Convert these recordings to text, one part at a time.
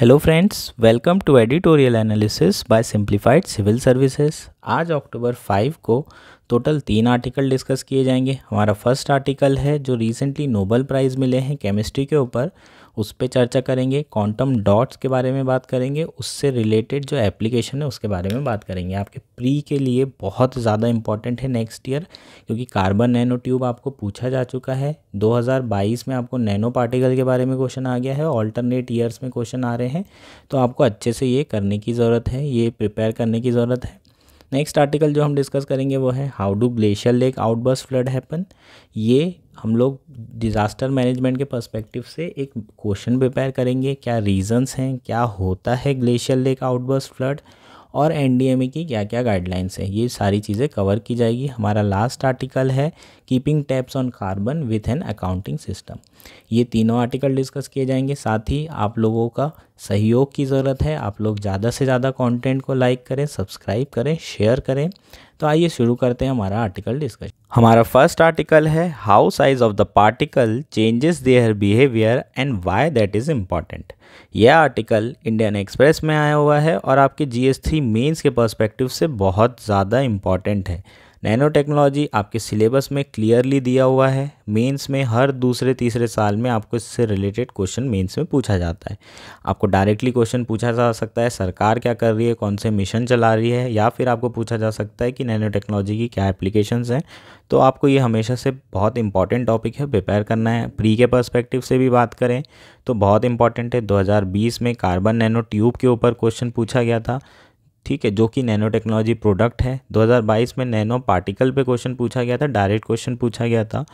hello friends welcome to editorial analysis by simplified civil services आज October 5 को total तीन article discuss किए जाएंगे हमारा फर्स्ट आर्टिकल है जो रिसेंटली नोबल प्राइज़ मिले हैं केमिस्ट्री के ऊपर उस पर चर्चा करेंगे क्वांटम डॉट्स के बारे में बात करेंगे उससे रिलेटेड जो एप्लीकेशन है उसके बारे में बात करेंगे आपके प्री के लिए बहुत ज़्यादा इंपॉर्टेंट है नेक्स्ट ईयर क्योंकि कार्बन नैनो ट्यूब आपको पूछा जा चुका है 2022 में आपको नैनो पार्टिकल के बारे में क्वेश्चन आ गया है ऑल्टरनेट ईयर्स में क्वेश्चन आ रहे हैं तो आपको अच्छे से ये करने की ज़रूरत है ये प्रिपेयर करने की ज़रूरत है नेक्स्ट आर्टिकल जो हम डिस्कस करेंगे वो है how do glacier lake outburst flood happen ये हम लोग डिज़ास्टर मैनेजमेंट के पर्सपेक्टिव से एक क्वेश्चन प्रिपेयर करेंगे क्या रीज़न्स हैं क्या होता है ग्लेशियर लेक आउटबर्स फ्लड और एन e की क्या क्या गाइडलाइंस हैं ये सारी चीज़ें कवर की जाएगी हमारा लास्ट आर्टिकल है keeping tabs on carbon with an accounting system ये तीनों आर्टिकल डिस्कस किए जाएंगे साथ ही आप लोगों का सहयोग की ज़रूरत है आप लोग ज़्यादा से ज़्यादा कंटेंट को लाइक करें सब्सक्राइब करें शेयर करें तो आइए शुरू करते हैं हमारा आर्टिकल डिस्कशन हमारा फर्स्ट आर्टिकल है how size of the particle changes their behaviour and why that is important यह आर्टिकल इंडियन एक्सप्रेस में आया हुआ है और आपके जी एस मेन्स के परस्पेक्टिव से बहुत ज़्यादा इम्पॉर्टेंट है नैनो टेक्नोलॉजी आपके सिलेबस में क्लियरली दिया हुआ है मेंस में हर दूसरे तीसरे साल में आपको इससे रिलेटेड क्वेश्चन मेंस में पूछा जाता है आपको डायरेक्टली क्वेश्चन पूछा जा सकता है सरकार क्या कर रही है कौन से मिशन चला रही है या फिर आपको पूछा जा सकता है कि नैनो टेक्नोलॉजी की क्या एप्लीकेशंस हैं तो आपको ये हमेशा से बहुत इंपॉर्टेंट टॉपिक है प्रिपेयर करना है प्री के परस्पेक्टिव से भी बात करें तो बहुत इंपॉर्टेंट है दो में कार्बन नैनो ट्यूब के ऊपर क्वेश्चन पूछा गया था ठीक है जो कि नैनो टेक्नोलॉजी प्रोडक्ट है 2022 में नैनो पार्टिकल पे क्वेश्चन पूछा गया था डायरेक्ट क्वेश्चन पूछा गया था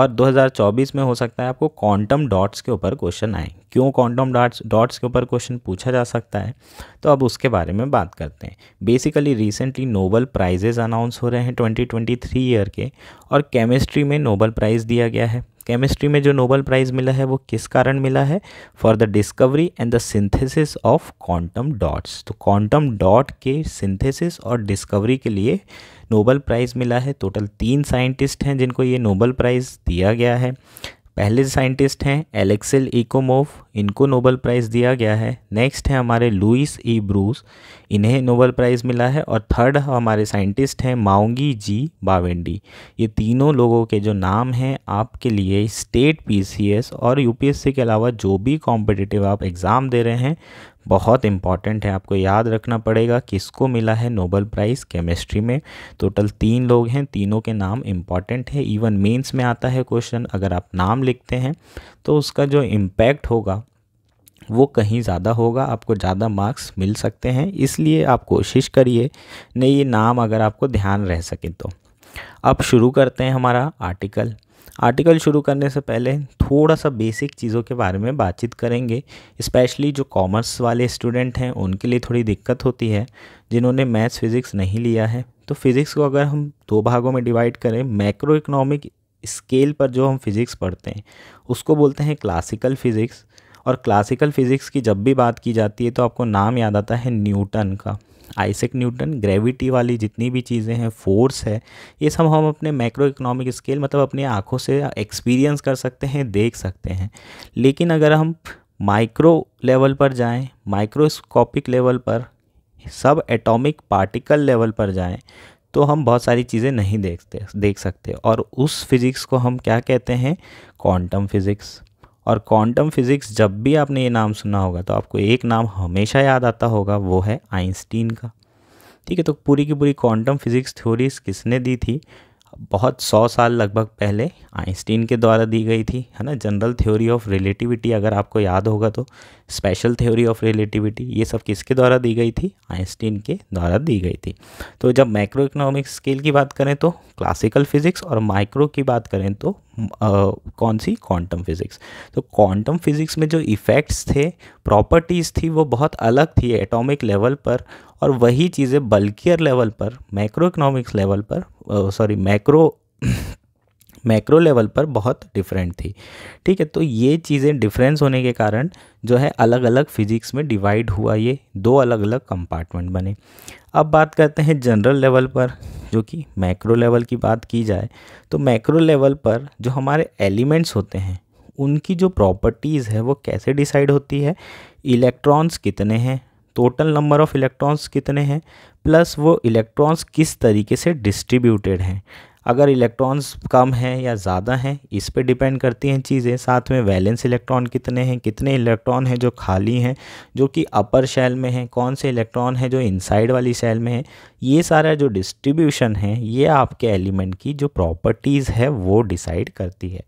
और 2024 में हो सकता है आपको क्वांटम डॉट्स के ऊपर क्वेश्चन आए क्यों क्वांटम डॉट्स डॉट्स के ऊपर क्वेश्चन पूछा जा सकता है तो अब उसके बारे में बात करते हैं basically recently Nobel prizes announce हो रहे हैं 2023 ईयर के और केमिस्ट्री में नोबल प्राइज़ दिया गया है केमिस्ट्री में जो नोबल प्राइज़ मिला है वो किस कारण मिला है for the discovery and the synthesis of quantum dots तो क्वांटम डॉट के सिंथेसिस और डिस्कवरी के लिए नोबल प्राइज़ मिला है टोटल तीन साइंटिस्ट हैं जिनको ये नोबल प्राइज़ दिया गया है पहले साइंटिस्ट हैं एलेक्सेल इकोमोव इनको नोबल प्राइज़ दिया गया है नेक्स्ट है हमारे लुइस ई ब्रूस इन्हें नोबल प्राइज़ मिला है और थर्ड हमारे साइंटिस्ट हैं माओंगी जी बावेंडी ये तीनों लोगों के जो नाम हैं आपके लिए स्टेट पीसीएस और यूपीएससी के अलावा जो भी कॉम्पिटिटिव आप एग्ज़ाम दे रहे हैं बहुत इंपॉर्टेंट है आपको याद रखना पड़ेगा किसको मिला है नोबल प्राइज़ केमिस्ट्री में टोटल तीन लोग हैं तीनों के नाम इंपॉर्टेंट है इवन मेंस में आता है क्वेश्चन अगर आप नाम लिखते हैं तो उसका जो इम्पैक्ट होगा वो कहीं ज़्यादा होगा आपको ज़्यादा मार्क्स मिल सकते हैं इसलिए आप कोशिश करिए नहीं ये नाम अगर आपको ध्यान रह सके तो अब शुरू करते हैं हमारा आर्टिकल आर्टिकल शुरू करने से पहले थोड़ा सा बेसिक चीज़ों के बारे में बातचीत करेंगे स्पेशली जो कॉमर्स वाले स्टूडेंट हैं उनके लिए थोड़ी दिक्कत होती है जिन्होंने मैथ्स फिज़िक्स नहीं लिया है तो फिज़िक्स को अगर हम दो भागों में डिवाइड करें मैक्रो इकोनॉमिक स्केल पर जो हम फिज़िक्स पढ़ते हैं उसको बोलते हैं क्लासिकल फ़िज़िक्स और क्लासिकल फ़िज़िक्स की जब भी बात की जाती है तो आपको नाम याद आता है न्यूटन का आइसेक न्यूटन ग्रेविटी वाली जितनी भी चीज़ें हैं फोर्स है ये सब हम अपने मैक्रो इकोनॉमिक स्केल मतलब अपनी आँखों से एक्सपीरियंस कर सकते हैं देख सकते हैं लेकिन अगर हम माइक्रो लेवल पर जाएं माइक्रोस्कोपिक लेवल पर सब एटॉमिक पार्टिकल लेवल पर जाएं तो हम बहुत सारी चीज़ें नहीं देखते देख सकते और उस फिज़िक्स को हम क्या कहते हैं क्वांटम फिज़िक्स और क्वांटम फिज़िक्स जब भी आपने ये नाम सुना होगा तो आपको एक नाम हमेशा याद आता होगा वो है आइंस्टीन का ठीक है तो पूरी की पूरी क्वांटम फिज़िक्स थ्योरीज किसने दी थी बहुत सौ साल लगभग पहले आइंस्टीन के द्वारा दी गई थी है ना जनरल थ्योरी ऑफ रिलेटिविटी अगर आपको याद होगा तो स्पेशल थ्योरी ऑफ रिलेटिविटी ये सब किसके द्वारा दी गई थी आइंस्टीन के द्वारा दी गई थी तो जब माइक्रो इकोनॉमिक स्केल की बात करें तो क्लासिकल फिजिक्स और माइक्रो की बात करें तो आ, कौन सी क्वांटम फिज़िक्स तो क्वांटम फिज़िक्स में जो इफ़ेक्ट्स थे प्रॉपर्टीज़ थी वो बहुत अलग थी एटॉमिक लेवल पर और वही चीज़ें बल्कियर लेवल पर मैक्रो इकोनॉमिक्स लेवल पर सॉरी मैक्रो मैक्रो लेवल पर बहुत डिफरेंट थी ठीक है तो ये चीज़ें डिफरेंस होने के कारण जो है अलग अलग फिजिक्स में डिवाइड हुआ ये दो अलग अलग कंपार्टमेंट बने अब बात करते हैं जनरल लेवल पर जो कि मैक्रो लेवल की बात की जाए तो मैक्रो लेवल पर जो हमारे एलिमेंट्स होते हैं उनकी जो प्रॉपर्टीज़ है वो कैसे डिसाइड होती है इलेक्ट्रॉन्स कितने हैं टोटल नंबर ऑफ इलेक्ट्रॉन्स कितने हैं प्लस वो इलेक्ट्रॉन्स किस तरीके से डिस्ट्रीब्यूटेड हैं अगर इलेक्ट्रॉन्स कम हैं या ज़्यादा हैं इस पे डिपेंड करती हैं चीज़ें साथ में वैलेंस इलेक्ट्रॉन कितने हैं कितने इलेक्ट्रॉन हैं जो खाली हैं जो कि अपर शेल में हैं कौन से इलेक्ट्रॉन हैं जो इनसाइड वाली शेल में हैं ये सारा जो डिस्ट्रीब्यूशन है ये आपके एलिमेंट की जो प्रॉपर्टीज़ है वो डिसाइड करती है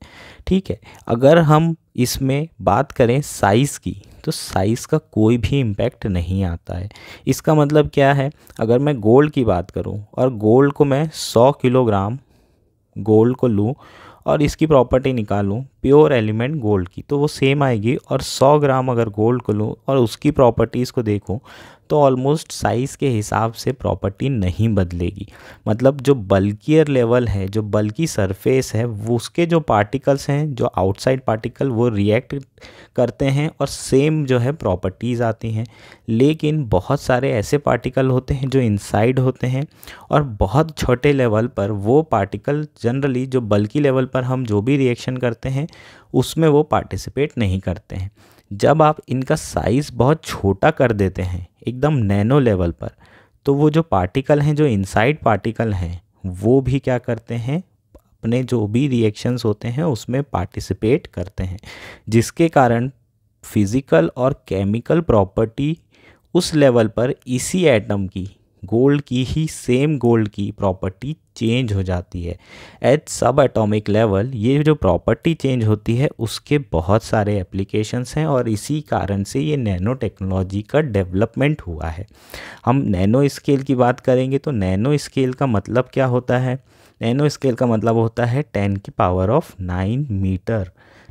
ठीक है अगर हम इसमें बात करें साइज़ की तो साइज़ का कोई भी इम्पैक्ट नहीं आता है इसका मतलब क्या है अगर मैं गोल्ड की बात करूँ और गोल्ड को मैं सौ किलोग्राम गोल्ड को लूँ और इसकी प्रॉपर्टी निकालूँ प्योर एलिमेंट गोल्ड की तो वो सेम आएगी और 100 ग्राम अगर गोल्ड को लूँ और उसकी प्रॉपर्टीज़ को देखूँ तो ऑलमोस्ट साइज़ के हिसाब से प्रॉपर्टी नहीं बदलेगी मतलब जो बल्कियर लेवल है जो बल्कि सरफेस है वो उसके जो पार्टिकल्स हैं जो आउटसाइड पार्टिकल वो रिएक्ट करते हैं और सेम जो है प्रॉपर्टीज़ आती हैं लेकिन बहुत सारे ऐसे पार्टिकल होते हैं जो इनसाइड होते हैं और बहुत छोटे लेवल पर वो पार्टिकल जनरली जो बल्कि लेवल पर हम जो भी रिएक्शन करते हैं उसमें वो पार्टिसिपेट नहीं करते हैं जब आप इनका साइज़ बहुत छोटा कर देते हैं एकदम नैनो लेवल पर तो वो जो पार्टिकल हैं जो इनसाइड पार्टिकल हैं वो भी क्या करते हैं अपने जो भी रिएक्शंस होते हैं उसमें पार्टिसिपेट करते हैं जिसके कारण फिज़िकल और केमिकल प्रॉपर्टी उस लेवल पर इसी एटम की गोल्ड की ही सेम गोल्ड की प्रॉपर्टी चेंज हो जाती है एट सब एटॉमिक लेवल ये जो प्रॉपर्टी चेंज होती है उसके बहुत सारे एप्लीकेशंस हैं और इसी कारण से ये नैनो टेक्नोलॉजी का डेवलपमेंट हुआ है हम नैनो स्केल की बात करेंगे तो नैनो स्केल का मतलब क्या होता है नैनो स्केल का मतलब होता है टेन की power of nine metre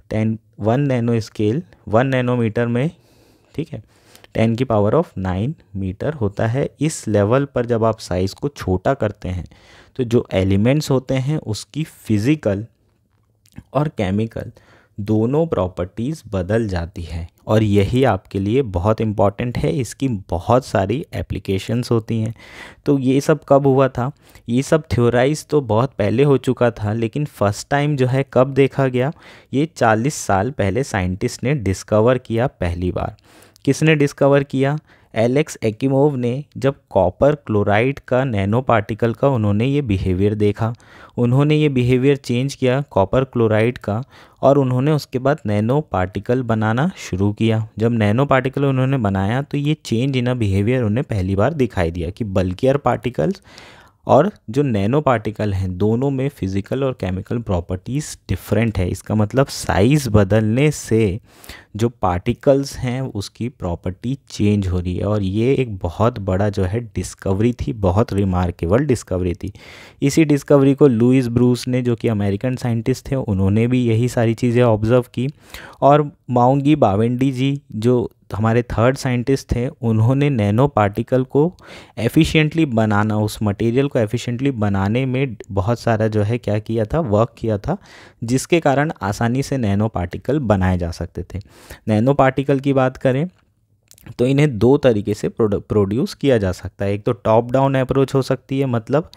ten one nano scale one nanometre में ठीक है टेन की पावर ऑफ नाइन मीटर होता है इस लेवल पर जब आप साइज़ को छोटा करते हैं तो जो एलिमेंट्स होते हैं उसकी फिज़िकल और केमिकल दोनों प्रॉपर्टीज़ बदल जाती है और यही आपके लिए बहुत इम्पॉर्टेंट है इसकी बहुत सारी एप्लीकेशंस होती हैं तो ये सब कब हुआ था ये सब थ्योराइज तो बहुत पहले हो चुका था लेकिन फ़र्स्ट टाइम जो है कब देखा गया ये 40 साल पहले साइंटिस्ट ने डिस्कवर किया पहली बार किसने डिस्कवर किया एलेक्स एकिमोव ने जब कॉपर क्लोराइड का नैनो पार्टिकल का उन्होंने ये बिहेवियर देखा उन्होंने ये बिहेवियर चेंज किया कॉपर क्लोराइड का और उन्होंने उसके बाद नैनो पार्टिकल बनाना शुरू किया जब नैनो पार्टिकल उन्होंने बनाया तो ये चेंज इन अ बिहेवियर उन्हें पहली बार दिखाई दिया कि बल्कियर पार्टिकल्स और जो नैनो पार्टिकल हैं दोनों में फिज़िकल और केमिकल प्रॉपर्टीज़ डिफरेंट है इसका मतलब साइज़ बदलने से जो पार्टिकल्स हैं उसकी प्रॉपर्टी चेंज हो रही है और ये एक बहुत बड़ा जो है डिस्कवरी थी बहुत रिमार्केबल डिस्कवरी थी इसी डिस्कवरी को लुइस ब्रूस ने जो कि अमेरिकन साइंटिस्ट थे उन्होंने भी यही सारी चीज़ें ऑब्ज़र्व की और माउंगी बावेंडी जी जो हमारे थर्ड साइंटिस्ट थे उन्होंने नैनो पार्टिकल को एफिशिएंटली बनाना उस मटेरियल को एफिशिएंटली बनाने में बहुत सारा जो है क्या किया था वर्क किया था जिसके कारण आसानी से नैनो पार्टिकल बनाए जा सकते थे नैनो पार्टिकल की बात करें तो इन्हें दो तरीके से प्रोड्यूस किया जा सकता है एक तो टॉप डाउन अप्रोच हो सकती है मतलब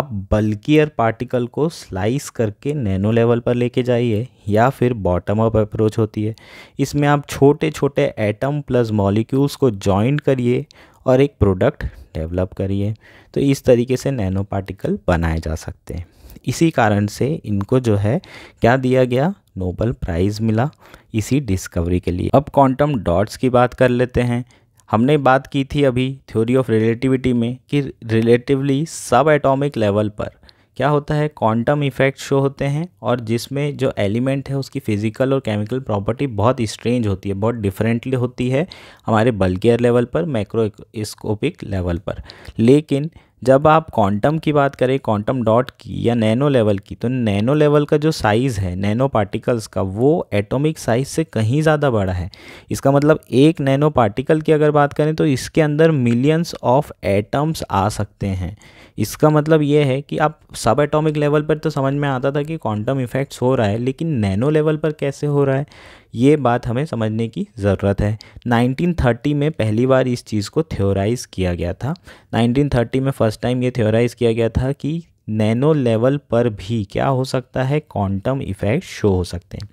आप बल्कियर पार्टिकल को स्लाइस करके नैनो लेवल पर लेके जाइए या फिर बॉटम अप अप्रोच होती है इसमें आप छोटे छोटे एटम प्लस मॉलिक्यूल्स को जॉइंट करिए और एक प्रोडक्ट डेवलप करिए तो इस तरीके से नैनो पार्टिकल बनाए जा सकते हैं इसी कारण से इनको जो है क्या दिया गया नोबल प्राइज़ मिला इसी डिस्कवरी के लिए अब क्वांटम डॉट्स की बात कर लेते हैं हमने बात की थी अभी थ्योरी ऑफ रिलेटिविटी में कि रिलेटिवली सब एटॉमिक लेवल पर क्या होता है क्वांटम इफेक्ट शो होते हैं और जिसमें जो एलिमेंट है उसकी फिजिकल और केमिकल प्रॉपर्टी बहुत स्ट्रेंज होती है बहुत डिफरेंटली होती है हमारे बल्कियर लेवल पर माइक्रोस्कोपिक लेवल पर लेकिन जब आप क्वांटम की बात करें क्वांटम डॉट की या नैनो लेवल की तो नैनो लेवल का जो साइज़ है नैनो पार्टिकल्स का वो एटॉमिक साइज़ से कहीं ज़्यादा बड़ा है इसका मतलब एक नैनो पार्टिकल की अगर बात करें तो इसके अंदर मिलियंस ऑफ एटम्स आ सकते हैं इसका मतलब ये है कि आप सब एटॉमिक लेवल पर तो समझ में आता था कि क्वांटम इफेक्ट्स हो रहा है लेकिन नैनो लेवल पर कैसे हो रहा है ये बात हमें समझने की ज़रूरत है 1930 में पहली बार इस चीज़ को थ्योराइज़ किया गया था 1930 में फ़र्स्ट टाइम ये थ्योराइज़ किया गया था कि नैनो लेवल पर भी क्या हो सकता है क्वांटम इफेक्ट शो हो सकते हैं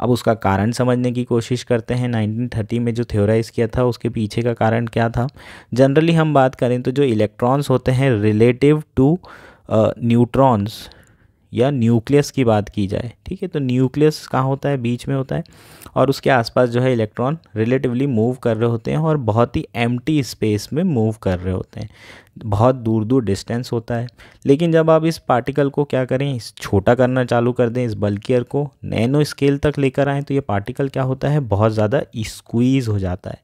अब उसका कारण समझने की कोशिश करते हैं 1930 में जो थ्योराइज किया था उसके पीछे का कारण क्या था जनरली हम बात करें तो जो इलेक्ट्रॉन्स होते हैं रिलेटिव टू न्यूट्रॉन्स या न्यूक्लियस की बात की जाए ठीक है तो न्यूक्लियस कहाँ होता है बीच में होता है और उसके आसपास जो है इलेक्ट्रॉन रिलेटिवली मूव कर रहे होते हैं और बहुत ही एम्प्टी स्पेस में मूव कर रहे होते हैं बहुत दूर दूर डिस्टेंस होता है लेकिन जब आप इस पार्टिकल को क्या करें इस छोटा करना चालू कर दें इस बल्कियर को नैनो स्केल तक लेकर आएँ तो ये पार्टिकल क्या होता है बहुत ज़्यादा स्क्वीज़ हो जाता है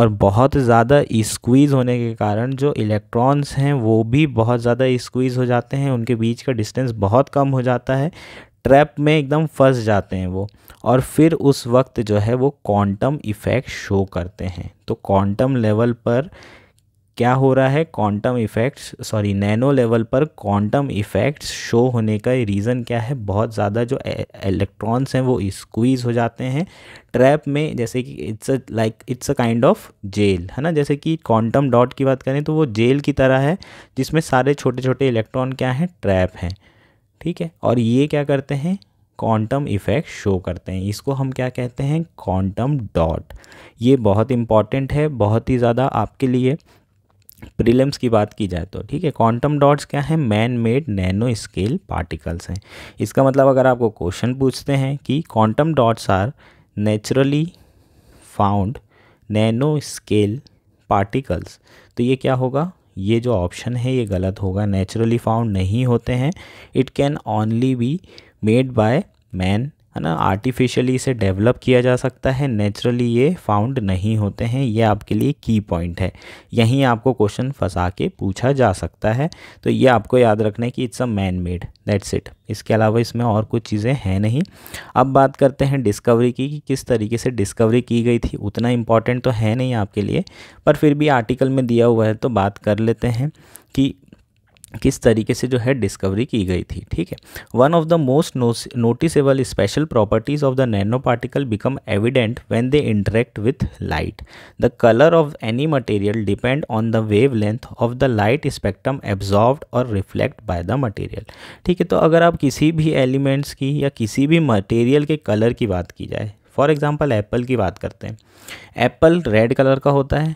और बहुत ज़्यादा स्क्वीज़ होने के कारण जो इलेक्ट्रॉन्स हैं वो भी बहुत ज़्यादा स्क्वीज़ हो जाते हैं उनके बीच का डिस्टेंस बहुत कम हो जाता है ट्रैप में एकदम फंस जाते हैं वो और फिर उस वक्त जो है वो क्वांटम इफ़ेक्ट शो करते हैं तो क्वांटम लेवल पर क्या हो रहा है quantum effects sorry nano level पर क्वांटम इफ़ेक्ट्स शो होने का रीज़न क्या है बहुत ज़्यादा जो इलेक्ट्रॉन्स e-, हैं वो स्क्वीज़ हो जाते हैं ट्रैप में जैसे कि it's a like it's a kind of jail है ना जैसे कि क्वांटम डॉट की बात करें तो वो जेल की तरह है जिसमें सारे छोटे छोटे इलेक्ट्रॉन क्या हैं ट्रैप हैं ठीक है और ये क्या करते हैं क्वांटम इफ़ेक्ट शो करते हैं इसको हम क्या कहते हैं क्वांटम डॉट ये बहुत इम्पॉर्टेंट है बहुत ही ज़्यादा आपके लिए प्रीलिम्स की बात की जाए तो ठीक है क्वांटम डॉट्स क्या है man made nano scale particles हैं इसका मतलब अगर आपको क्वेश्चन पूछते हैं कि quantum dots are naturally found nano scale particles तो ये क्या होगा ये जो ऑप्शन है ये गलत होगा नेचुरली फाउंड नहीं होते हैं it can only be made by man है ना आर्टिफिशियली इसे डेवलप किया जा सकता है नेचुरली ये फाउंड नहीं होते हैं ये आपके लिए की पॉइंट है यहीं आपको क्वेश्चन फंसा के पूछा जा सकता है तो ये आपको याद रखना है कि it's a man made that's it इसके अलावा इसमें और कुछ चीज़ें हैं नहीं अब बात करते हैं डिस्कवरी की कि किस तरीके से डिस्कवरी की गई थी उतना इम्पॉर्टेंट तो है नहीं आपके लिए पर फिर भी आर्टिकल में दिया हुआ है तो बात कर लेते हैं कि किस तरीके से जो है डिस्कवरी की गई थी ठीक है one of the most noticeable special properties of the nano particle become evident when they interact with light the colour of any material depend on the wave length of the light spectrum absorb और reflect by the material ठीक है तो अगर आप किसी भी elements की या किसी भी मटेरियल के कलर की बात की जाए फॉर एग्ज़ाम्पल एप्पल की बात करते हैं एप्पल रेड कलर का होता है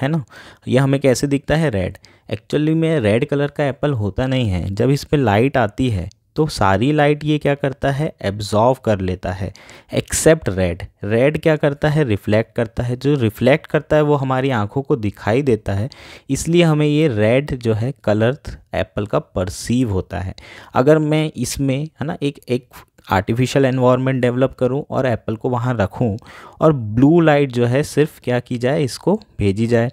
है ना यह हमें कैसे दिखता है रेड एक्चुअली में रेड कलर का एप्पल होता नहीं है जब इस पर लाइट आती है तो सारी लाइट ये क्या करता है एब्जॉर्व कर लेता है एक्सेप्ट रेड रेड क्या करता है रिफ्लेक्ट करता है जो रिफ्लेक्ट करता है वो हमारी आंखों को दिखाई देता है इसलिए हमें ये रेड जो है कलर एप्पल का परसीव होता है अगर मैं इसमें है ना एक एक आर्टिफिशियल एनवायरनमेंट डेवलप करूं और एप्पल को वहां रखूं और ब्लू लाइट जो है सिर्फ क्या की जाए इसको भेजी जाए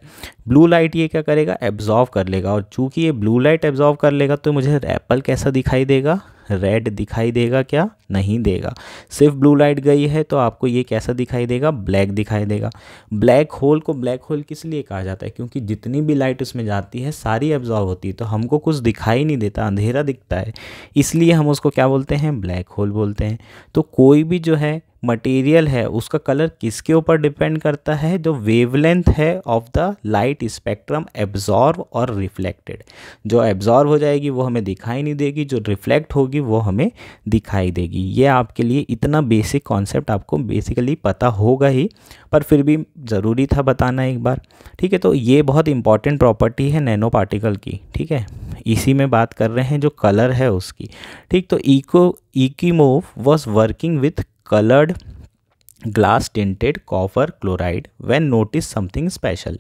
ब्लू लाइट ये क्या करेगा एब्जॉर्व कर लेगा और चूंकि ये ब्लू लाइट एब्जॉर्व कर लेगा तो मुझे एप्पल कैसा दिखाई देगा रेड दिखाई देगा क्या नहीं देगा सिर्फ ब्लू लाइट गई है तो आपको ये कैसा दिखाई देगा ब्लैक दिखाई देगा ब्लैक होल को ब्लैक होल किस लिए कहा जाता है क्योंकि जितनी भी लाइट उसमें जाती है सारी एब्जॉर्व होती है तो हमको कुछ दिखाई नहीं देता अंधेरा दिखता है इसलिए हम उसको क्या बोलते हैं ब्लैक होल बोलते हैं तो कोई भी जो है मटेरियल है उसका कलर किसके ऊपर डिपेंड करता है जो वेवलेंथ है of the light spectrum absorb और रिफ्लेक्टेड जो एब्जॉर्व हो जाएगी वो हमें दिखाई नहीं देगी जो रिफ्लेक्ट होगी वो हमें दिखाई देगी ये आपके लिए इतना बेसिक कॉन्सेप्ट आपको बेसिकली पता होगा ही पर फिर भी ज़रूरी था बताना एक बार ठीक है तो ये बहुत इंपॉर्टेंट प्रॉपर्टी है नैनो पार्टिकल की ठीक है इसी में बात कर रहे हैं जो कलर है उसकी ठीक तो इको Ekimov was working with coloured glass tinted copper chloride when notice something special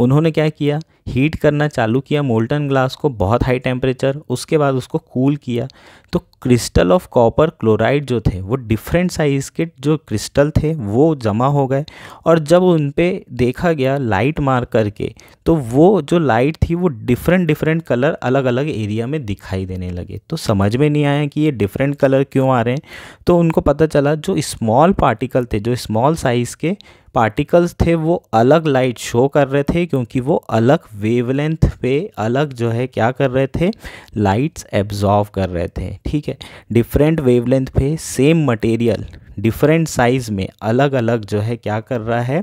उन्होंने क्या किया हीट करना चालू किया मोल्टन ग्लास को बहुत हाई टेम्परेचर उसके बाद उसको कूल किया तो क्रिस्टल ऑफ कॉपर क्लोराइड जो थे वो डिफरेंट साइज़ के जो क्रिस्टल थे वो जमा हो गए और जब उन पर देखा गया लाइट मार करके तो वो जो लाइट थी वो डिफरेंट डिफरेंट कलर अलग अलग एरिया में दिखाई देने लगे तो समझ में नहीं आया कि ये डिफरेंट कलर क्यों आ रहे हैं तो उनको पता चला जो स्मॉल पार्टिकल थे जो स्मॉल साइज़ के पार्टिकल्स थे वो अलग लाइट शो कर रहे थे क्योंकि वो अलग वेवलेंथ पे अलग जो है क्या कर रहे थे लाइट्स एब्जॉर्व कर रहे थे ठीक है डिफरेंट वेवलेंथ पे सेम मटेरियल डिफरेंट साइज़ में अलग अलग जो है क्या कर रहा है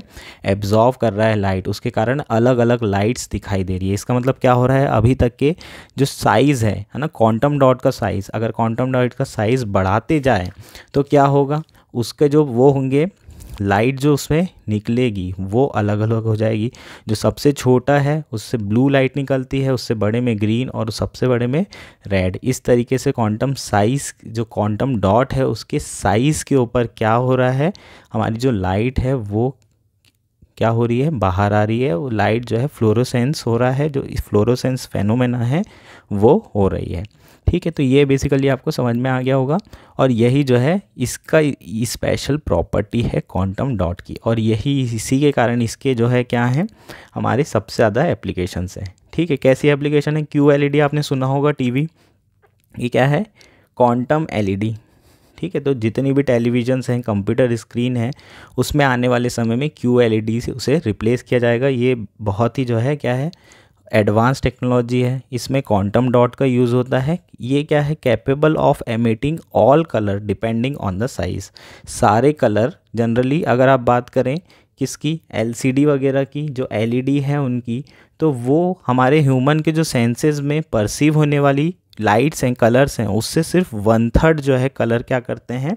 एब्जॉर्व कर रहा है लाइट उसके कारण अलग अलग लाइट्स दिखाई दे रही है इसका मतलब क्या हो रहा है अभी तक के जो साइज़ है है ना क्वांटम डॉट का साइज़ अगर क्वांटम डॉट का साइज़ बढ़ाते जाए तो क्या होगा उसके जो वो होंगे लाइट जो उसमें निकलेगी वो अलग अलग हो जाएगी जो सबसे छोटा है उससे ब्लू लाइट निकलती है उससे बड़े में ग्रीन और सबसे बड़े में रेड इस तरीके से क्वांटम साइज़ जो क्वांटम डॉट है उसके साइज़ के ऊपर क्या हो रहा है हमारी जो लाइट है वो क्या हो रही है बाहर आ रही है वो लाइट जो है फ्लोरोसेंस हो रहा है जो फ्लोरोसेंस फेनोमेना है वो हो रही है ठीक है तो ये बेसिकली आपको समझ में आ गया होगा और यही जो है इसका स्पेशल प्रॉपर्टी है क्वांटम डॉट की और यही इसी के कारण इसके जो है क्या हैं हमारे सबसे ज़्यादा एप्लीकेशंस हैं ठीक है कैसी एप्लीकेशन है क्यू एल आपने सुना होगा टी ये क्या है क्वांटम एल e ठीक है तो जितनी भी टेलीविजन्स हैं कंप्यूटर स्क्रीन है उसमें आने वाले समय में क्यू एल e से उसे रिप्लेस किया जाएगा ये बहुत ही जो है क्या है एडवांस टेक्नोलॉजी है इसमें क्वांटम डॉट का यूज़ होता है ये क्या है capable of emitting all colour depending on the size सारे कलर जनरली अगर आप बात करें किसकी एलसीडी वगैरह की जो एलईडी e है उनकी तो वो हमारे ह्यूमन के जो सेंसेस में परसीव होने वाली लाइट्स हैं कलर्स हैं उससे सिर्फ वन थर्ड जो है कलर क्या करते हैं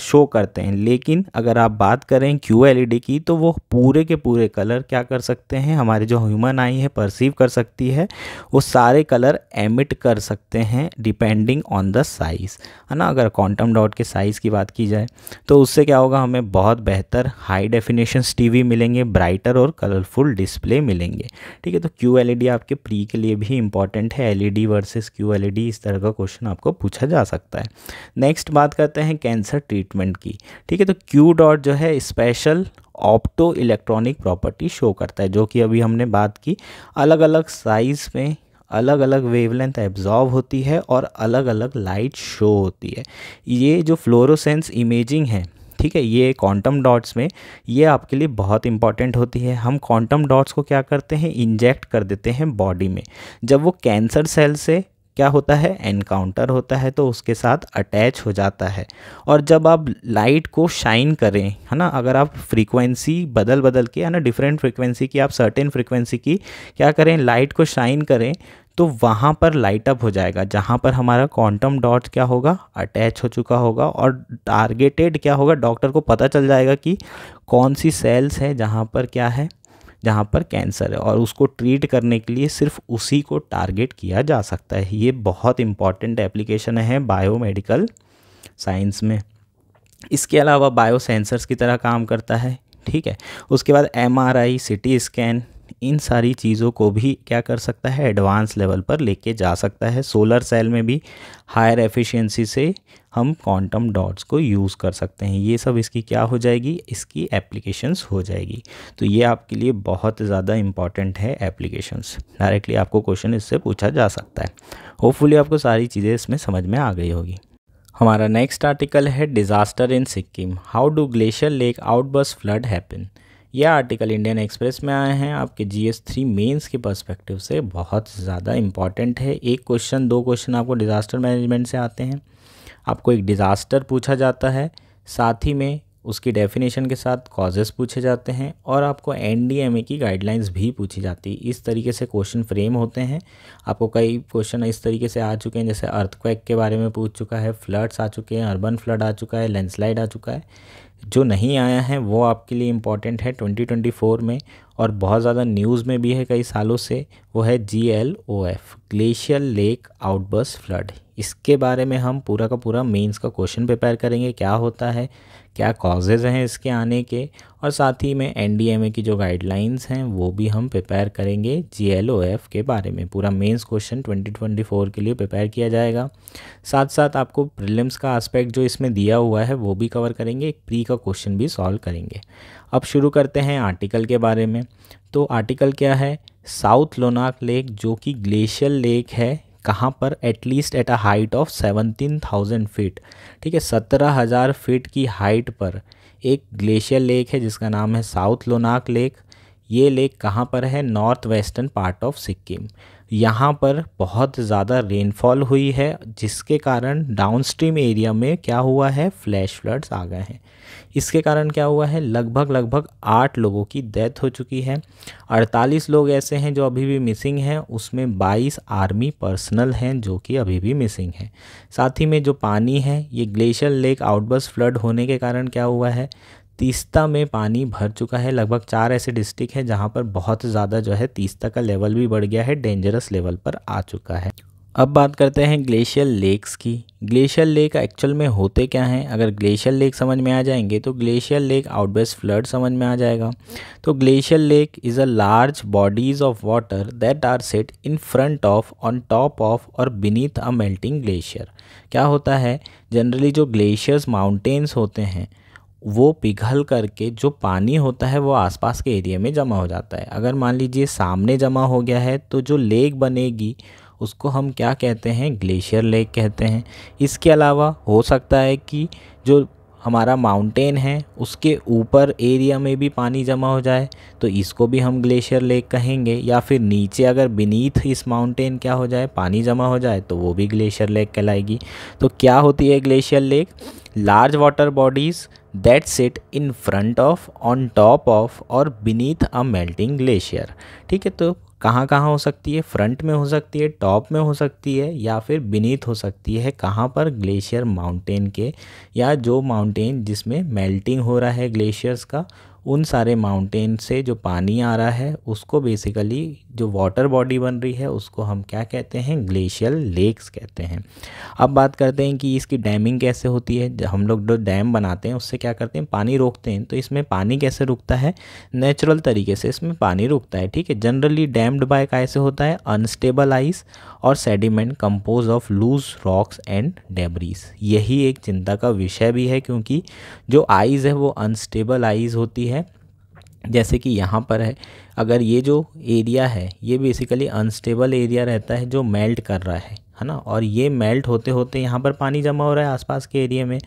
शो करते हैं लेकिन अगर आप बात करें क्यू एल e की तो वो पूरे के पूरे कलर क्या कर सकते हैं हमारे जो ह्यूमन आई है परसीव कर सकती है वो सारे कलर एमिट कर सकते हैं डिपेंडिंग ऑन द साइज़ है ना अगर क्वांटम डॉट के साइज़ की बात की जाए तो उससे क्या होगा हमें बहुत बेहतर हाई डेफिनेशन टी मिलेंगे ब्राइटर और कलरफुल डिस्प्ले मिलेंगे ठीक है तो क्यू e आपके प्री के लिए भी इंपॉर्टेंट है एल ई क्यू इस तरह का क्वेश्चन आपको पूछा जा सकता है नेक्स्ट बात करते हैं कैंसर ट्रीटमेंट की ठीक है तो क्यू डॉट जो है special optoelectronic property show करता है जो कि अभी हमने बात की अलग अलग साइज़ में अलग अलग वेवलेंथ एब्जॉर्व होती है और अलग अलग लाइट शो होती है ये जो फ्लोरोसेंस इमेजिंग है ठीक है ये क्वांटम डॉट्स में ये आपके लिए बहुत इंपॉर्टेंट होती है हम क्वांटम डॉट्स को क्या करते हैं इंजेक्ट कर देते हैं बॉडी में जब वो कैंसर सेल से क्या होता है एनकाउंटर होता है तो उसके साथ अटैच हो जाता है और जब आप लाइट को शाइन करें है ना अगर आप फ्रीक्वेंसी बदल बदल के है ना डिफरेंट फ्रीक्वेंसी की आप सर्टेन फ्रीक्वेंसी की क्या करें लाइट को शाइन करें तो वहाँ पर लाइट अप हो जाएगा जहाँ पर हमारा क्वांटम डॉट क्या होगा अटैच हो चुका होगा और टारगेटेड क्या होगा डॉक्टर को पता चल जाएगा कि कौन सी सेल्स है जहाँ पर क्या है जहाँ पर कैंसर है और उसको ट्रीट करने के लिए सिर्फ उसी को टारगेट किया जा सकता है ये बहुत इंपॉर्टेंट एप्लीकेशन है बायोमेडिकल साइंस में इसके अलावा बायोसेंसर्स की तरह काम करता है ठीक है उसके बाद M R I C T scan इन सारी चीज़ों को भी क्या कर सकता है एडवांस लेवल पर लेके जा सकता है सोलर सेल में भी हायर एफिशिएंसी से हम क्वांटम डॉट्स को यूज़ कर सकते हैं ये सब इसकी क्या हो जाएगी इसकी एप्लीकेशंस हो जाएगी तो ये आपके लिए बहुत ज़्यादा इंपॉर्टेंट है एप्लीकेशंस डायरेक्टली आपको क्वेश्चन इससे पूछा जा सकता है होपफुली आपको सारी चीज़ें इसमें समझ में आ गई होगी हमारा नेक्स्ट आर्टिकल है disaster in Sikkim how do glacier lake outburst flood happen यह आर्टिकल इंडियन एक्सप्रेस में आए हैं आपके जी एस थ्री मेन्स के पर्सपेक्टिव से बहुत ज़्यादा इंपॉर्टेंट है एक क्वेश्चन दो क्वेश्चन आपको डिज़ास्टर मैनेजमेंट से आते हैं आपको एक डिज़ास्टर पूछा जाता है साथ ही में उसकी डेफिनेशन के साथ कॉजेज़ पूछे जाते हैं और आपको एन की गाइडलाइंस भी पूछी जाती है इस तरीके से क्वेश्चन फ्रेम होते हैं आपको कई क्वेश्चन इस तरीके से आ चुके हैं जैसे अर्थक्वेक के बारे में पूछ चुका है फ्लड्स आ चुके हैं अर्बन फ्लड आ चुका है लैंडस्लाइड आ चुका है जो नहीं आया है वो आपके लिए इम्पॉर्टेंट है 2024 में और बहुत ज़्यादा न्यूज़ में भी है कई सालों से वो है G L O F glacier lake outburst flood इसके बारे में हम पूरा का पूरा मेंस का क्वेश्चन प्रिपेयर करेंगे क्या होता है क्या कॉजेज़ हैं इसके आने के और साथ ही में एन की जो गाइडलाइंस हैं वो भी हम प्रिपेयर करेंगे जी के बारे में पूरा मेंस क्वेश्चन 2024 के लिए प्रिपेयर किया जाएगा साथ साथ आपको प्रिलिम्स का एस्पेक्ट जो इसमें दिया हुआ है वो भी कवर करेंगे एक प्री का क्वेश्चन भी सॉल्व करेंगे अब शुरू करते हैं आर्टिकल के बारे में तो आर्टिकल क्या है साउथ लोनाक लेक जो कि ग्लेशियल लेक है कहाँ पर at least at a height of seventeen thousand feet ठीक है सत्रह हज़ार फीट की हाइट पर एक ग्लेशियर लेक है जिसका नाम है साउथ लोनाक लेक ये लेक कहाँ पर है north western part of Sikkim यहाँ पर बहुत ज़्यादा रेनफॉल हुई है जिसके कारण डाउनस्ट्रीम एरिया में क्या हुआ है फ्लैश फ्लड्स आ गए हैं इसके कारण क्या हुआ है लगभग लगभग आठ लोगों की डेथ हो चुकी है अड़तालीस लोग ऐसे हैं जो अभी भी मिसिंग हैं उसमें बाईस आर्मी पर्सनल हैं जो कि अभी भी मिसिंग हैं साथ ही में जो पानी है ये ग्लेशियर लेक आउटबस फ्लड होने के कारण क्या हुआ है तीस्ता में पानी भर चुका है लगभग चार ऐसे डिस्ट्रिक्ट हैं जहां पर बहुत ज़्यादा जो है तीस्ता का लेवल भी बढ़ गया है डेंजरस लेवल पर आ चुका है अब बात करते हैं ग्लेशियर लेक्स की ग्लेशियर लेक एक्चुअल में होते क्या हैं अगर ग्लेशियर लेक समझ में आ जाएंगे तो ग्लेशियर लेक आउटबेस्ट फ्लड समझ में आ जाएगा तो glacier lake is a large bodies of water that are set in front of on top of और बीनीथ अ मेल्टिंग ग्लेशियर क्या होता है जनरली जो ग्लेशियर्स माउंटेन्स होते हैं वो पिघल करके जो पानी होता है वो आसपास के एरिया में जमा हो जाता है अगर मान लीजिए सामने जमा हो गया है तो जो लेक बनेगी उसको हम क्या कहते हैं ग्लेशियर लेक कहते हैं इसके अलावा हो सकता है कि जो हमारा माउंटेन है उसके ऊपर एरिया में भी पानी जमा हो जाए तो इसको भी हम ग्लेशियर लेक कहेंगे या फिर नीचे अगर बीनीथ इस माउंटेन क्या हो जाए पानी जमा हो जाए तो वो भी ग्लेशियर लेक कहलाएगी तो क्या होती है glacier lake large water bodies that sit in front of on top of और बीनीथ अ मेल्टिंग ग्लेशियर ठीक है तो कहाँ कहाँ हो सकती है फ्रंट में हो सकती है टॉप में हो सकती है या फिर बिनीत हो सकती है कहाँ पर ग्लेशियर माउंटेन के या जो माउंटेन जिसमें मेल्टिंग हो रहा है ग्लेशियर्स का उन सारे माउंटेन से जो पानी आ रहा है उसको बेसिकली जो वाटर बॉडी बन रही है उसको हम क्या कहते हैं ग्लेशियल लेक्स कहते हैं अब बात करते हैं कि इसकी डैमिंग कैसे होती है हम लोग जो डैम बनाते हैं उससे क्या करते हैं पानी रोकते हैं तो इसमें पानी कैसे रुकता है नेचुरल तरीके से इसमें पानी रुकता है ठीक है जनरली डैम्ड बाय कैसे होता है अनस्टेबल आइस और sediment composed of loose rocks and debris यही एक चिंता का विषय भी है क्योंकि जो आइज़ है वो अनस्टेबल आइज़ होती है जैसे कि यहाँ पर है अगर ये जो एरिया है ये बेसिकली अनस्टेबल एरिया रहता है जो मेल्ट कर रहा है है ना और ये मेल्ट होते होते यहाँ पर पानी जमा हो रहा है आसपास के एरिया में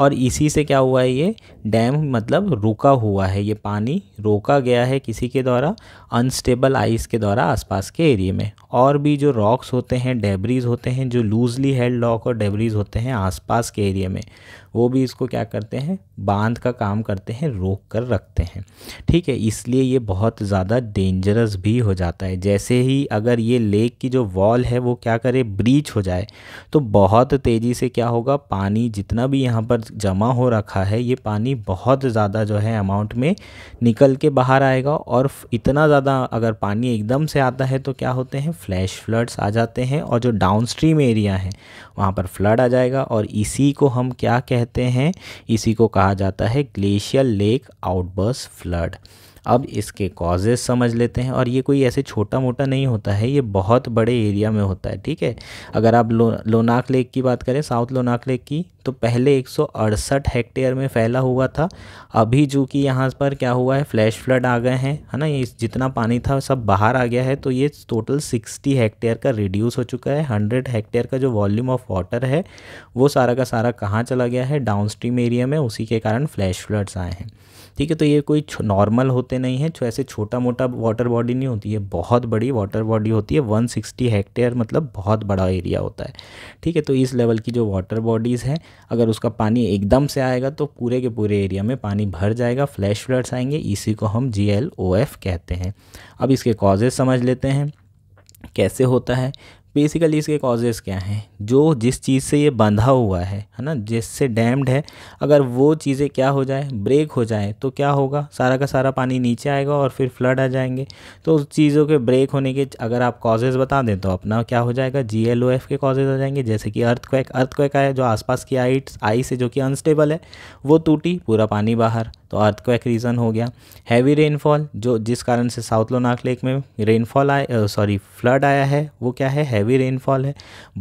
और इसी से क्या हुआ है ये डैम मतलब रुका हुआ है ये पानी रोका गया है किसी के द्वारा अनस्टेबल आइस के द्वारा आसपास के एरिया में और भी जो रॉक्स होते हैं डेबरीज होते हैं जो लूजली हेल्ड रॉक और डेबरीज होते हैं आसपास के एरिया में वो भी इसको क्या करते हैं बांध का काम करते हैं रोक कर रखते हैं ठीक है इसलिए ये बहुत ज़्यादा डेंजरस भी हो जाता है जैसे ही अगर ये लेक की जो वॉल है वो क्या करे ब्रीच हो जाए तो बहुत तेज़ी से क्या होगा पानी जितना भी यहाँ पर जमा हो रखा है ये पानी बहुत ज़्यादा जो है अमाउंट में निकल के बाहर आएगा और इतना ज़्यादा अगर पानी एकदम से आता है तो क्या होते हैं फ्लैश फ्लड्स आ जाते हैं और जो डाउन स्ट्रीम एरिया हैं वहाँ पर फ्लड आ जाएगा और इसी को हम क्या कहते हैं इसी को कहा जाता है ग्लेशियर लेक आउटबर्स फ्लड अब इसके कॉजेज़ समझ लेते हैं और ये कोई ऐसे छोटा मोटा नहीं होता है ये बहुत बड़े एरिया में होता है ठीक है अगर आप लो लोनाक लेक की बात करें साउथ लोनाक लेक की तो पहले एक हेक्टेयर में फैला हुआ था अभी जो कि यहाँ पर क्या हुआ है फ्लैश फ्लड आ गए हैं है ना ये जितना पानी था सब बाहर आ गया है तो ये टोटल सिक्सटी हेक्टेयर का रिड्यूस हो चुका है हंड्रेड हेक्टेयर का जो वॉल्यूम ऑफ वाटर है वो सारा का सारा कहाँ चला गया है डाउन एरिया में उसी के कारण फ्लैश फ्लड्स आए हैं ठीक है तो ये कोई नॉर्मल होते नहीं है ऐसे छोटा मोटा वाटर बॉडी नहीं होती है बहुत बड़ी वाटर बॉडी होती है 160 हेक्टेयर मतलब बहुत बड़ा एरिया होता है ठीक है तो इस लेवल की जो वाटर बॉडीज़ हैं अगर उसका पानी एकदम से आएगा तो पूरे के पूरे एरिया में पानी भर जाएगा फ्लैश फ्लड्स आएंगे इसी को हम जी कहते हैं अब इसके कॉजेज़ समझ लेते हैं कैसे होता है बेसिकली इसके कॉजेज़ क्या हैं जो जिस चीज़ से ये बंधा हुआ है है ना जिससे डैम्ड है अगर वो चीज़ें क्या हो जाए ब्रेक हो जाए तो क्या होगा सारा का सारा पानी नीचे आएगा और फिर फ्लड आ जाएंगे तो उस चीज़ों के ब्रेक होने के अगर आप कॉजेज़ बता दें तो अपना क्या हो जाएगा जी एल ओ एफ़ के कॉजेज़ आ जाएंगे जैसे कि अर्थ क्वैक अर्थ क्वैक आया जो आसपास की आइट्स आई से जो कि अनस्टेबल है वो टूटी पूरा पानी बाहर तो एक रीज़न हो गया हैवी रेनफॉल जो जिस कारण से साउथ लोनाक लेक में रेनफॉल आए सॉरी फ्लड आया है वो क्या है हैवी रेनफॉल है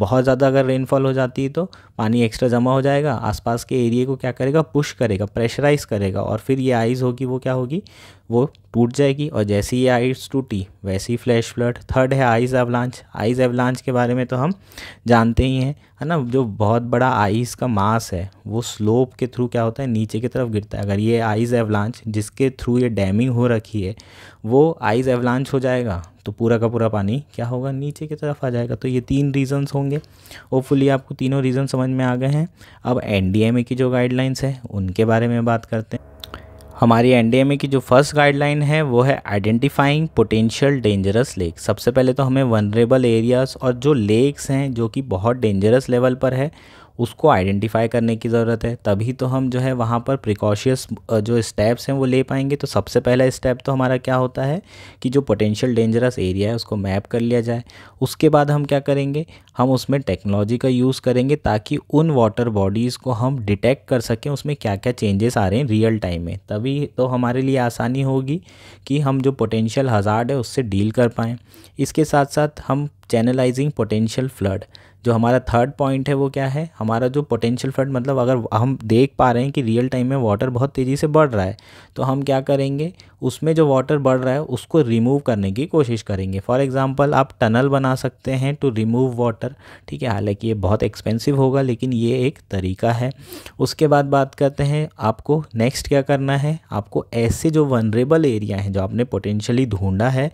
बहुत ज़्यादा अगर रेनफॉल हो जाती है तो पानी एक्स्ट्रा जमा हो जाएगा आसपास के एरिए को क्या करेगा पुश करेगा प्रेशराइज करेगा और फिर ये आइज़ होगी वो क्या होगी वो टूट जाएगी और जैसी ये आइस टूटी वैसी फ्लैश फ्लड थर्ड है आइस एवलांच आइस एवलांच के बारे में तो हम जानते ही हैं है ना जो बहुत बड़ा आइस का मास है वो स्लोप के थ्रू क्या होता है नीचे की तरफ गिरता है अगर ये आइस एवलांच जिसके थ्रू ये डैमिंग हो रखी है वो आइस एवलांच हो जाएगा तो पूरा का पूरा पानी क्या होगा नीचे की तरफ आ जाएगा तो ये तीन रीजंस होंगे होपफुली आपको तीनों रीज़न समझ में आ गए हैं अब एन की जो गाइडलाइंस है उनके बारे में बात करते हैं हमारी एन की जो फर्स्ट गाइडलाइन है वो है आइडेंटिफाइंग पोटेंशियल डेंजरस लेक सबसे पहले तो हमें वनरेबल एरियाज़ और जो लेक्स हैं जो कि बहुत डेंजरस लेवल पर है उसको आइडेंटिफाई करने की ज़रूरत है तभी तो हम जो है वहाँ पर प्रिकॉशियस जो स्टेप्स हैं वो ले पाएंगे तो सबसे पहला स्टेप तो हमारा क्या होता है कि जो पोटेंशियल डेंजरस एरिया है उसको मैप कर लिया जाए उसके बाद हम क्या करेंगे हम उसमें टेक्नोलॉजी का यूज़ करेंगे ताकि उन वाटर बॉडीज़ को हम डिटेक्ट कर सकें उसमें क्या क्या चेंजेस आ रहे हैं रियल टाइम में तभी तो हमारे लिए आसानी होगी कि हम जो पोटेंशियल हज़ार्ड है उससे डील कर पाएँ इसके साथ साथ हम चैनलाइजिंग पोटेंशियल फ्लड जो हमारा थर्ड पॉइंट है वो क्या है हमारा जो पोटेंशियल फ्लड मतलब अगर हम देख पा रहे हैं कि रियल टाइम में वाटर बहुत तेज़ी से बढ़ रहा है तो हम क्या करेंगे उसमें जो वाटर बढ़ रहा है उसको रिमूव करने की कोशिश करेंगे फॉर एग्ज़ाम्पल आप टनल बना सकते हैं टू रिमूव वाटर ठीक है हालांकि ये बहुत एक्सपेंसिव होगा लेकिन ये एक तरीका है उसके बाद बात करते हैं आपको नेक्स्ट क्या करना है आपको ऐसे जो वनरेबल एरिया हैं जो आपने पोटेंशली ढूंढा है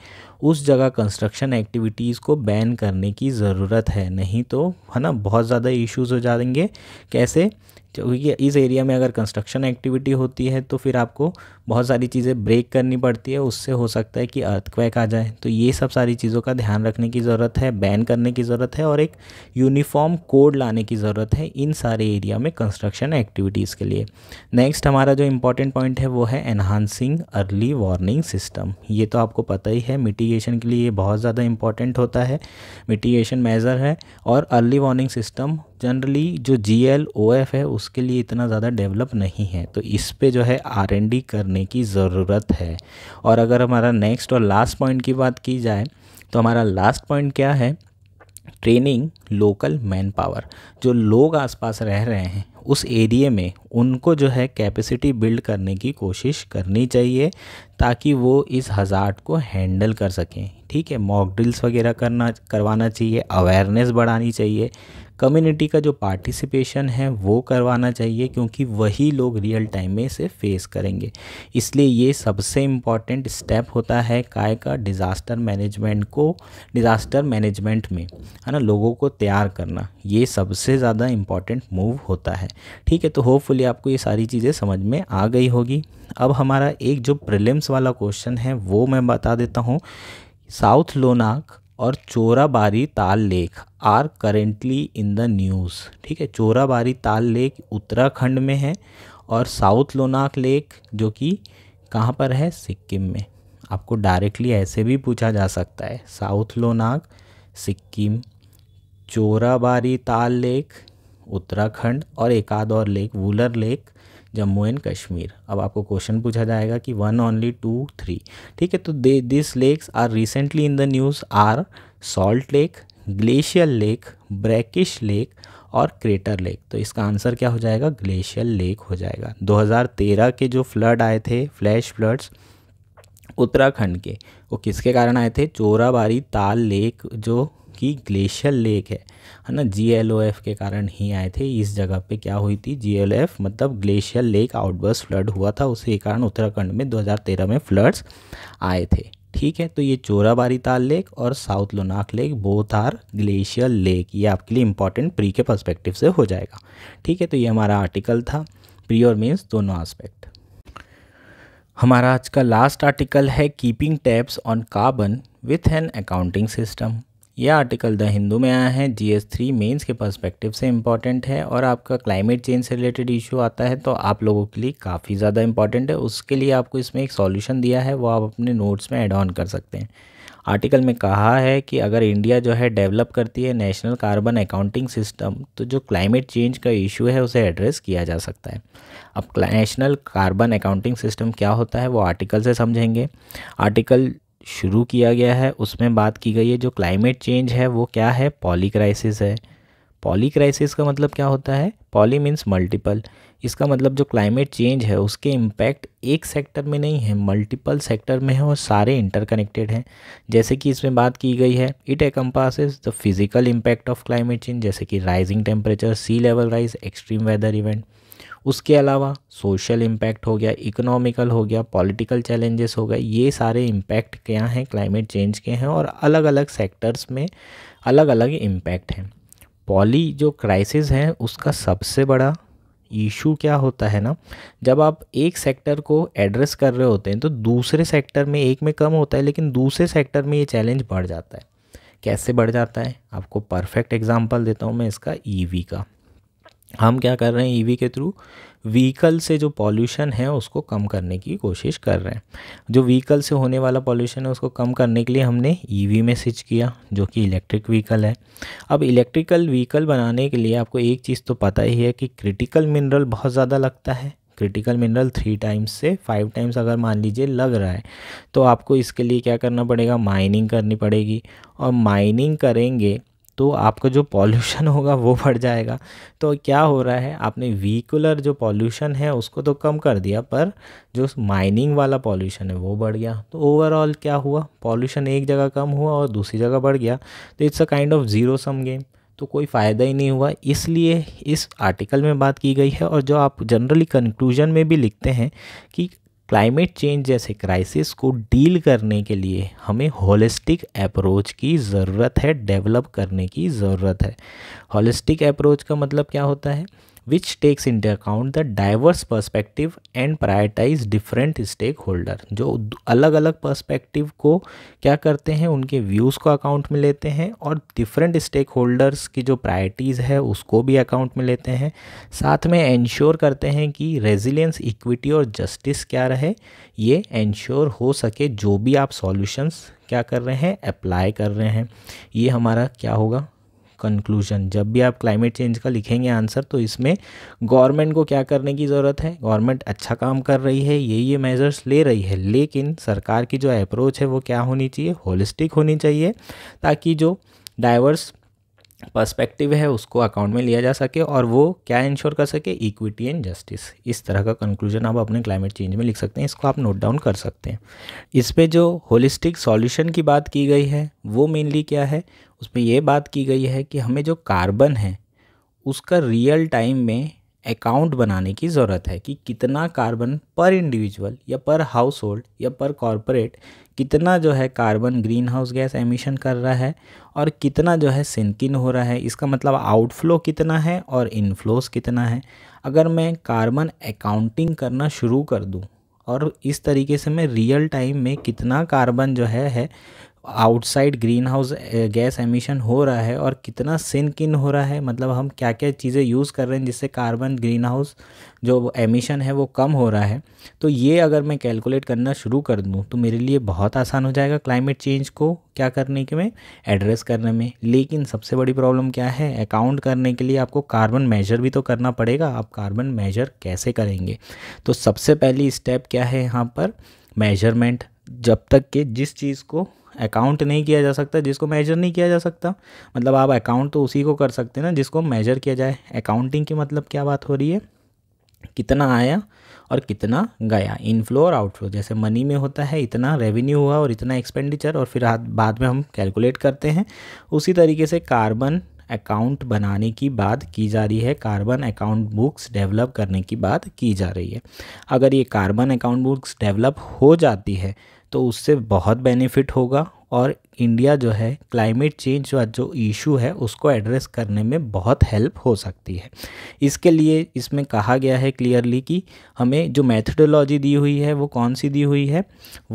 उस जगह कंस्ट्रक्शन एक्टिविटीज़ को बैन करने की ज़रूरत है नहीं तो है ना बहुत ज़्यादा इश्यूज हो जाएंगे कैसे क्योंकि इस एरिया में अगर कंस्ट्रक्शन एक्टिविटी होती है तो फिर आपको बहुत सारी चीज़ें ब्रेक करनी पड़ती है उससे हो सकता है कि अर्थक्वैक आ जाए तो ये सब सारी चीज़ों का ध्यान रखने की ज़रूरत है बैन करने की ज़रूरत है और एक यूनिफॉर्म कोड लाने की ज़रूरत है इन सारे एरिया में कंस्ट्रक्शन एक्टिविटीज़ के लिए नेक्स्ट हमारा जो इम्पोर्टेंट पॉइंट है वो है एनहांसिंग अर्ली वार्निंग सिस्टम ये तो आपको पता ही है मिटिगेशन के लिए ये बहुत ज़्यादा इंपॉर्टेंट होता है मिटिगेशन मेज़र है और अर्ली वार्निंग सिस्टम जनरली जो जी एल ओ एफ है उसके लिए इतना ज़्यादा डेवलप नहीं है तो इस पर जो है आर एन डी करने करने की ज़रूरत है और अगर हमारा नेक्स्ट और लास्ट पॉइंट की बात की जाए तो हमारा लास्ट पॉइंट क्या है ट्रेनिंग लोकल मैन पावर जो लोग आसपास रह रहे हैं उस एरिए में उनको जो है कैपेसिटी बिल्ड करने की कोशिश करनी चाहिए ताकि वो इस हज़ार्ड को हैंडल कर सकें ठीक है मॉक ड्रिल्स वगैरह करना करवाना चाहिए अवेयरनेस बढ़ानी चाहिए कम्युनिटी का जो पार्टिसिपेशन है वो करवाना चाहिए क्योंकि वही लोग रियल टाइम में इसे फेस करेंगे इसलिए ये सबसे इम्पॉर्टेंट स्टेप होता है काय का डिज़ास्टर मैनेजमेंट को डिज़ास्टर मैनेजमेंट में है ना लोगों को तैयार करना ये सबसे ज़्यादा इम्पॉर्टेंट मूव होता है ठीक है तो होपफुली आपको ये सारी चीज़ें समझ में आ गई होगी अब हमारा एक जो प्रिलिम्स वाला क्वेश्चन है वो मैं बता देता हूँ साउथ लोनाक और Chorabari Tal lake are currently in the news ठीक है चोराबारी ताल लेक उत्तराखंड में है और साउथ लोनाक लेक जो कि कहाँ पर है सिक्किम में आपको डायरेक्टली ऐसे भी पूछा जा सकता है साउथ लोनाक सिक्किम चोराबारी ताल लेक उत्तराखंड और एक और lake Wular lake Jammu and Kashmir अब आपको क्वेश्चन पूछा जाएगा कि वन ओनली टू थ्री ठीक है तो they this lakes are recently in the news are salt lake glacial lake brackish lake और क्रेटर लेक तो इसका आंसर क्या हो जाएगा ग्लेशियल लेक हो जाएगा 2013 के जो फ्लड आए थे फ्लैश फ्लड्स उत्तराखंड के वो किसके कारण आए थे चोराबारी ताल लेक जो कि ग्लेशियल लेक है है ना जी के कारण ही आए थे इस जगह पे क्या हुई थी जी मतलब ग्लेशियल लेक आउटबर्स फ्लड हुआ था उसी कारण उत्तराखंड में 2013 में फ्लड्स आए थे ठीक है तो ये चोराबारी ताल लेक और south Lonak lake both are glacier lake ये आपके लिए इंपॉर्टेंट प्री के परस्पेक्टिव से हो जाएगा ठीक है तो ये हमारा आर्टिकल था प्री और मीन्स दोनों आस्पेक्ट हमारा आज का लास्ट आर्टिकल है keeping tabs on carbon with an accounting system यह आर्टिकल द हिंदू में आया है जी एस थ्री मेन्स के पर्सपेक्टिव से इम्पॉर्टेंट है और आपका क्लाइमेट चेंज से रिलेटेड इशू आता है तो आप लोगों के लिए काफ़ी ज़्यादा इंपॉर्टेंट है उसके लिए आपको इसमें एक सॉल्यूशन दिया है वो आप अपने नोट्स में एड ऑन कर सकते हैं आर्टिकल में कहा है कि अगर इंडिया जो है डेवलप करती है नेशनल कार्बन अकाउंटिंग सिस्टम तो जो क्लाइमेट चेंज का इशू है उसे एड्रेस किया जा सकता है अब नेशनल कार्बन अकाउंटिंग सिस्टम क्या होता है वो आर्टिकल से समझेंगे आर्टिकल शुरू किया गया है उसमें बात की गई है जो क्लाइमेट चेंज है वो क्या है पॉली क्राइसिस है पॉली क्राइसिस का मतलब क्या होता है पॉली मीन्स मल्टीपल इसका मतलब जो क्लाइमेट चेंज है उसके इम्पैक्ट एक सेक्टर में नहीं है मल्टीपल सेक्टर में है और सारे इंटरकनेक्टेड हैं जैसे कि इसमें बात की गई है it encompasses the physical impact of climate change जैसे कि rising temperature sea level rise extreme weather event उसके अलावा सोशल इम्पैक्ट हो गया इकोनॉमिकल हो गया पॉलिटिकल चैलेंजेस हो गए ये सारे इम्पैक्ट क्या हैं क्लाइमेट चेंज के हैं और अलग अलग सेक्टर्स में अलग अलग इम्पैक्ट हैं पॉली जो क्राइसिस हैं उसका सबसे बड़ा इशू क्या होता है ना जब आप एक सेक्टर को एड्रेस कर रहे होते हैं तो दूसरे सेक्टर में एक में कम होता है लेकिन दूसरे सेक्टर में ये चैलेंज बढ़ जाता है कैसे बढ़ जाता है आपको परफेक्ट एग्जांपल देता हूँ मैं इसका ईवी का हम क्या कर रहे हैं ईवी e के थ्रू व्हीकल से जो पॉल्यूशन है उसको कम करने की कोशिश कर रहे हैं जो व्हीकल से होने वाला पॉल्यूशन है उसको कम करने के लिए हमने ईवी e में स्विच किया जो कि इलेक्ट्रिक व्हीकल है अब इलेक्ट्रिकल व्हीकल बनाने के लिए आपको एक चीज़ तो पता ही है कि क्रिटिकल मिनरल बहुत ज़्यादा लगता है क्रिटिकल मिनरल थ्री टाइम्स से फाइव टाइम्स अगर मान लीजिए लग रहा है तो आपको इसके लिए क्या करना पड़ेगा माइनिंग करनी पड़ेगी और माइनिंग करेंगे तो आपका जो पॉल्यूशन होगा वो बढ़ जाएगा तो क्या हो रहा है आपने व्हीकुलर जो पॉल्यूशन है उसको तो कम कर दिया पर जो माइनिंग वाला पॉल्यूशन है वो बढ़ गया तो ओवरऑल क्या हुआ पॉल्यूशन एक जगह कम हुआ और दूसरी जगह बढ़ गया तो it's a kind of zero sum game तो कोई फ़ायदा ही नहीं हुआ इसलिए इस आर्टिकल में बात की गई है और जो आप जनरली कंक्लूजन में भी लिखते हैं कि क्लाइमेट चेंज जैसे क्राइसिस को डील करने के लिए हमें होलिस्टिक अप्रोच की ज़रूरत है डेवलप करने की ज़रूरत है होलिस्टिक अप्रोच का मतलब क्या होता है which takes into account the diverse perspective and prioritize different stakeholder जो अलग अलग perspective को क्या करते हैं उनके views को account में लेते हैं और different stakeholders की जो priorities है उसको भी account में लेते हैं साथ में ensure करते हैं कि resilience, equity और justice क्या रहे ये ensure हो सके जो भी आप solutions क्या कर रहे हैं अप्लाई कर रहे हैं ये हमारा क्या होगा कंक्लूजन जब भी आप क्लाइमेट चेंज का लिखेंगे आंसर तो इसमें गवर्नमेंट को क्या करने की ज़रूरत है गवर्नमेंट अच्छा काम कर रही है ये ये मेजर्स ले रही है लेकिन सरकार की जो अप्रोच है वो क्या होनी चाहिए होलिस्टिक होनी चाहिए ताकि जो डाइवर्स पर्सपेक्टिव है उसको अकाउंट में लिया जा सके और वो क्या इंश्योर कर सके इक्विटी एंड जस्टिस इस तरह का कंक्लूजन आप अपने क्लाइमेट चेंज में लिख सकते हैं इसको आप नोट डाउन कर सकते हैं इस पर जो होलिस्टिक सॉल्यूशन की बात की गई है वो मेनली क्या है उसमें ये बात की गई है कि हमें जो कार्बन है उसका रियल टाइम में अकाउंट बनाने की ज़रूरत है कि कितना कार्बन पर इंडिविजुअल या पर हाउस होल्ड या पर कॉरपोरेट कितना जो है carbon greenhouse gas emission कर रहा है और कितना जो है सिंकिन हो रहा है इसका मतलब आउटफ्लो कितना है और इनफ्लोस कितना है अगर मैं कार्बन अकाउंटिंग करना शुरू कर दूँ और इस तरीके से मैं रियल टाइम में कितना कार्बन जो है है outside greenhouse gas emission हो रहा है और कितना सिंक इन हो रहा है मतलब हम क्या क्या चीज़ें यूज़ कर रहे हैं जिससे कार्बन ग्रीन हाउस जो एमिशन है वो कम हो रहा है तो ये अगर मैं कैलकुलेट करना शुरू कर दूँ तो मेरे लिए बहुत आसान हो जाएगा क्लाइमेट चेंज को क्या करने के में एड्रेस करने में लेकिन सबसे बड़ी प्रॉब्लम क्या है अकाउंट करने के लिए आपको कार्बन मेजर भी तो करना पड़ेगा आप कार्बन मेजर कैसे करेंगे तो सबसे पहली स्टेप क्या है यहाँ पर मेजरमेंट जब तक कि जिस चीज़ को अकाउंट नहीं किया जा सकता जिसको मेजर नहीं किया जा सकता मतलब आप अकाउंट तो उसी को कर सकते हैं ना जिसको मेजर किया जाए अकाउंटिंग की मतलब क्या बात हो रही है कितना आया और कितना गया इनफ्लो और आउटफ्लो जैसे मनी में होता है इतना रेवेन्यू हुआ और इतना एक्सपेंडिचर और फिर बाद में हम कैलकुलेट करते हैं उसी तरीके से कार्बन अकाउंट बनाने की बात की जा रही है कार्बन अकाउंट बुक्स डेवलप करने की बात की जा रही है अगर ये कार्बन अकाउंट बुक्स डेवलप हो जाती है तो उससे बहुत बेनिफिट होगा और इंडिया जो है क्लाइमेट चेंज का जो इशू है उसको एड्रेस करने में बहुत हेल्प हो सकती है इसके लिए इसमें कहा गया है क्लियरली कि हमें जो मैथडोलॉजी दी हुई है वो कौन सी दी हुई है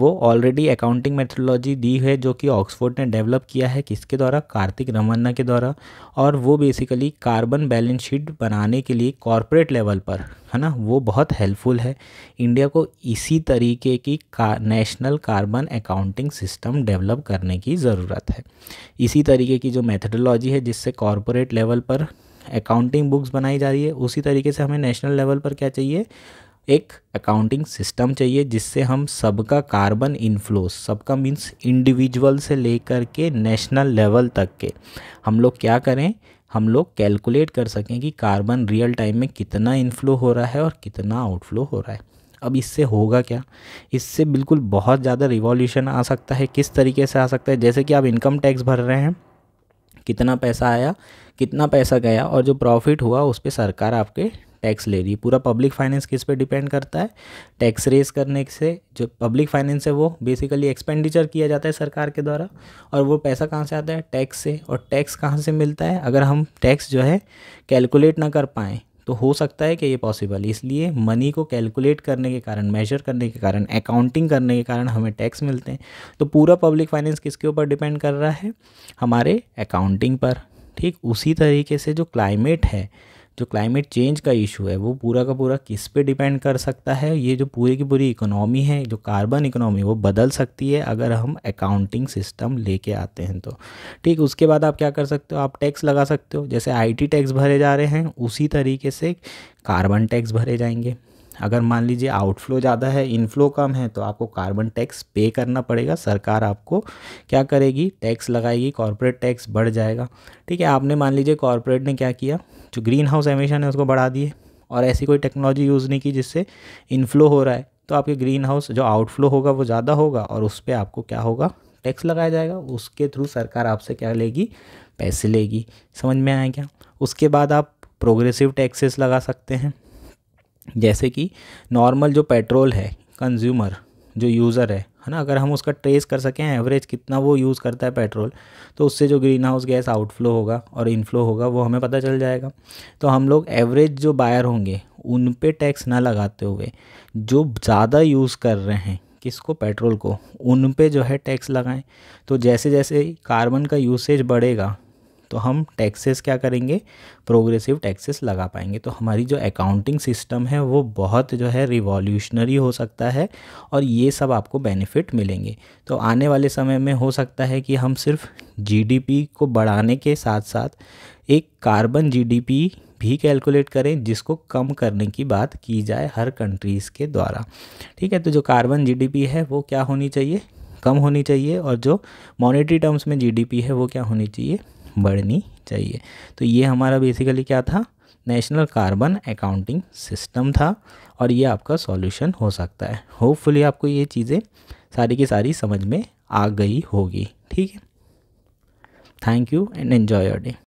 वो ऑलरेडी अकाउंटिंग मैथडोलॉजी दी है जो कि ऑक्सफोर्ड ने डेवलप किया है किसके द्वारा कार्तिक रमन्ना के द्वारा और वो बेसिकली कार्बन बैलेंस शीट बनाने के लिए कॉरपोरेट लेवल पर है ना वो बहुत हेल्पफुल है इंडिया को इसी तरीके की का, national carbon accounting system develop करने की की ज़रूरत है इसी तरीके की जो मेथडोलॉजी है जिससे कॉरपोरेट लेवल पर अकाउंटिंग बुक्स बनाई जा रही है उसी तरीके से हमें नेशनल लेवल पर क्या चाहिए एक अकाउंटिंग सिस्टम चाहिए जिससे हम सबका कार्बन इन्फ्लो सबका मीन्स इंडिविजुअल से लेकर के नेशनल लेवल तक के हम लोग क्या करें हम लोग कैलकुलेट कर सकें कि कार्बन रियल टाइम में कितना इन्फ्लो हो रहा है और कितना आउटफ्लो हो रहा है अब इससे होगा क्या इससे बिल्कुल बहुत ज़्यादा रिवॉल्यूशन आ सकता है किस तरीके से आ सकता है जैसे कि आप इनकम टैक्स भर रहे हैं कितना पैसा आया कितना पैसा गया और जो प्रॉफिट हुआ उस पर सरकार आपके टैक्स ले रही है पूरा पब्लिक फाइनेंस किस पे डिपेंड करता है टैक्स रेस करने से जो पब्लिक फाइनेंस है वो बेसिकली एक्सपेंडिचर किया जाता है सरकार के द्वारा और वो पैसा कहाँ से आता है टैक्स से और टैक्स कहाँ से मिलता है अगर हम टैक्स जो है कैलकुलेट ना कर पाएँ तो हो सकता है कि ये पॉसिबल इसलिए मनी को कैलकुलेट करने के कारण मेजर करने के कारण अकाउंटिंग करने के कारण हमें टैक्स मिलते हैं तो पूरा पब्लिक फाइनेंस किसके ऊपर डिपेंड कर रहा है हमारे अकाउंटिंग पर ठीक उसी तरीके से जो क्लाइमेट है जो क्लाइमेट चेंज का इशू है वो पूरा का पूरा किस पे डिपेंड कर सकता है ये जो पूरी की पूरी इकोनॉमी है जो कार्बन इकोनॉमी वो बदल सकती है अगर हम अकाउंटिंग सिस्टम लेके आते हैं तो ठीक उसके बाद आप क्या कर सकते हो आप टैक्स लगा सकते हो जैसे आईटी टैक्स भरे जा रहे हैं उसी तरीके से कार्बन टैक्स भरे जाएंगे अगर मान लीजिए आउटफ्लो ज़्यादा है इनफ्लो कम है तो आपको कार्बन टैक्स पे करना पड़ेगा सरकार आपको क्या करेगी टैक्स लगाएगी कॉरपोरेट टैक्स बढ़ जाएगा ठीक है आपने मान लीजिए कॉरपोरेट ने क्या किया जो ग्रीन हाउस एमिशन है उसको बढ़ा दिए और ऐसी कोई टेक्नोलॉजी यूज़ नहीं की जिससे इनफ्लो हो रहा है तो आपके ग्रीन हाउस जो आउटफ्लो होगा वो ज़्यादा होगा और उस पर आपको क्या होगा टैक्स लगाया जाएगा उसके थ्रू सरकार आपसे क्या लेगी पैसे लेगी समझ में आए क्या उसके बाद आप प्रोग्रेसिव टैक्सेस लगा सकते हैं जैसे कि नॉर्मल जो पेट्रोल है कंज्यूमर जो यूज़र है है ना अगर हम उसका ट्रेस कर सकें एवरेज कितना वो यूज़ करता है पेट्रोल तो उससे जो ग्रीन हाउस गैस आउटफ्लो होगा और इनफ्लो होगा वो हमें पता चल जाएगा तो हम लोग एवरेज जो बायर होंगे उन पे टैक्स ना लगाते हुए जो ज़्यादा यूज़ कर रहे हैं किसको पेट्रोल को उन पे जो है टैक्स लगाएं तो जैसे जैसे कार्बन का यूसेज बढ़ेगा तो हम टैक्सेस क्या करेंगे प्रोग्रेसिव टैक्सेस लगा पाएंगे तो हमारी जो अकाउंटिंग सिस्टम है वो बहुत जो है रिवॉल्यूशनरी हो सकता है और ये सब आपको बेनिफिट मिलेंगे तो आने वाले समय में हो सकता है कि हम सिर्फ जीडीपी को बढ़ाने के साथ साथ एक कार्बन जीडीपी भी कैलकुलेट करें जिसको कम करने की बात की जाए हर कंट्रीज़ के द्वारा ठीक है तो जो कार्बन जीडीपी है वो क्या होनी चाहिए कम होनी चाहिए और जो मॉनेटरी टर्म्स में जीडीपी है वो क्या होनी चाहिए बढ़नी चाहिए तो ये हमारा बेसिकली क्या था नेशनल कार्बन अकाउंटिंग सिस्टम था और ये आपका सॉल्यूशन हो सकता है होपफुली आपको ये चीज़ें सारी की सारी समझ में आ गई होगी ठीक है thank you and enjoy your day